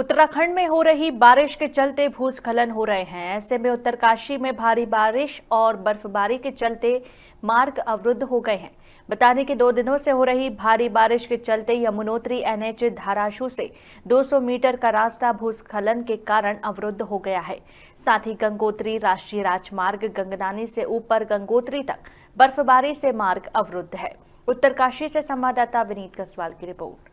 उत्तराखंड में हो रही बारिश के चलते भूस्खलन हो रहे हैं ऐसे में उत्तरकाशी में भारी बारिश और बर्फबारी के चलते मार्ग अवरुद्ध हो गए हैं बताने के दो दिनों से हो रही भारी बारिश के चलते यमुनोत्री एनएच धाराशु से 200 मीटर का रास्ता भूस्खलन के कारण अवरुद्ध हो गया है साथ ही गंगोत्री राष्ट्रीय राजमार्ग गंगनानी से ऊपर गंगोत्री तक बर्फबारी से मार्ग अवरुद्ध है उत्तरकाशी से संवाददाता विनीत कसवाल की रिपोर्ट